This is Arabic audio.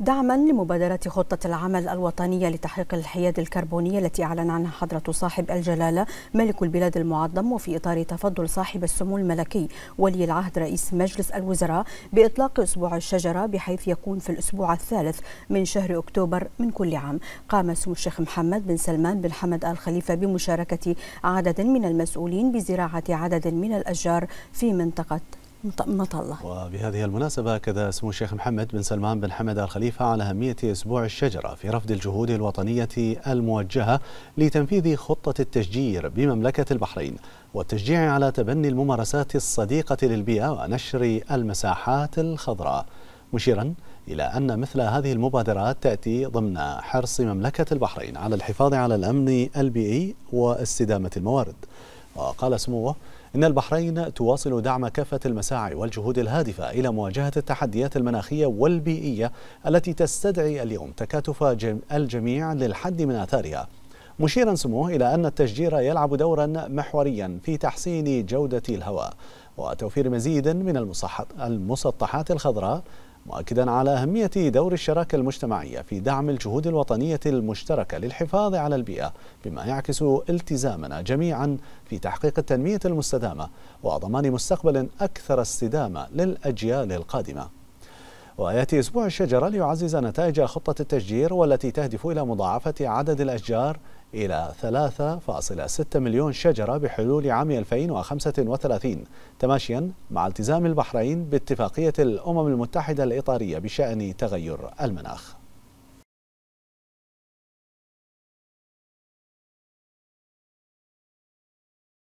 دعما لمبادرة خطة العمل الوطنية لتحقيق الحياد الكربونية التي أعلن عنها حضرة صاحب الجلالة ملك البلاد المعظم وفي إطار تفضل صاحب السمو الملكي ولي العهد رئيس مجلس الوزراء بإطلاق أسبوع الشجرة بحيث يكون في الأسبوع الثالث من شهر أكتوبر من كل عام قام سمو الشيخ محمد بن سلمان بن حمد آل خليفة بمشاركة عدد من المسؤولين بزراعة عدد من الأشجار في منطقة مطلة وبهذه المناسبة كذا سمو الشيخ محمد بن سلمان بن حمد الخليفة على أهمية أسبوع الشجرة في رفض الجهود الوطنية الموجهة لتنفيذ خطة التشجير بمملكة البحرين والتشجيع على تبني الممارسات الصديقة للبيئة ونشر المساحات الخضراء مشيرا إلى أن مثل هذه المبادرات تأتي ضمن حرص مملكة البحرين على الحفاظ على الأمن البيئي واستدامة الموارد وقال سموه إن البحرين تواصل دعم كافة المساعي والجهود الهادفة إلى مواجهة التحديات المناخية والبيئية التي تستدعي اليوم تكاتف الجميع للحد من آثارها مشيرا سموه إلى أن التشجير يلعب دورا محوريا في تحسين جودة الهواء وتوفير مزيد من المسطحات الخضراء مؤكدا على أهمية دور الشراكة المجتمعية في دعم الجهود الوطنية المشتركة للحفاظ على البيئة بما يعكس التزامنا جميعا في تحقيق التنمية المستدامة وضمان مستقبل أكثر استدامة للأجيال القادمة وياتي اسبوع الشجره ليعزز نتائج خطه التشجير والتي تهدف الى مضاعفه عدد الاشجار إلى 3.6 مليون شجرة بحلول عام 2035 تماشيا مع التزام البحرين باتفاقية الأمم المتحدة الإطارية بشأن تغير المناخ